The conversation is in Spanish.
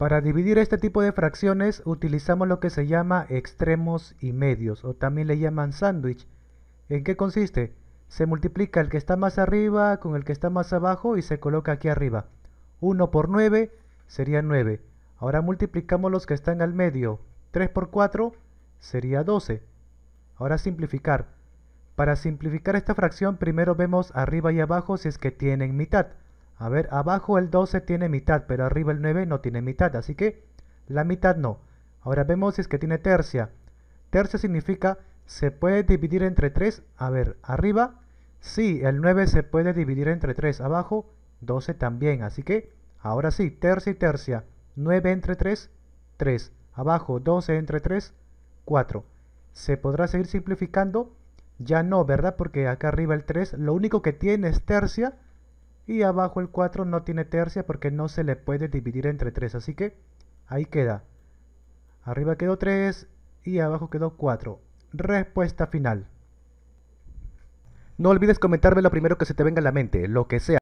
Para dividir este tipo de fracciones utilizamos lo que se llama extremos y medios, o también le llaman sándwich. ¿En qué consiste? Se multiplica el que está más arriba con el que está más abajo y se coloca aquí arriba. 1 por 9 sería 9. Ahora multiplicamos los que están al medio. 3 por 4 sería 12. Ahora simplificar. Para simplificar esta fracción primero vemos arriba y abajo si es que tienen mitad. A ver, abajo el 12 tiene mitad, pero arriba el 9 no tiene mitad, así que la mitad no. Ahora vemos si es que tiene tercia. Tercia significa se puede dividir entre 3. A ver, arriba, sí, el 9 se puede dividir entre 3. Abajo, 12 también. Así que, ahora sí, tercia y tercia. 9 entre 3, 3. Abajo, 12 entre 3, 4. ¿Se podrá seguir simplificando? Ya no, ¿verdad? Porque acá arriba el 3, lo único que tiene es tercia y abajo el 4 no tiene tercia porque no se le puede dividir entre 3. Así que ahí queda. Arriba quedó 3 y abajo quedó 4. Respuesta final. No olvides comentarme lo primero que se te venga a la mente, lo que sea.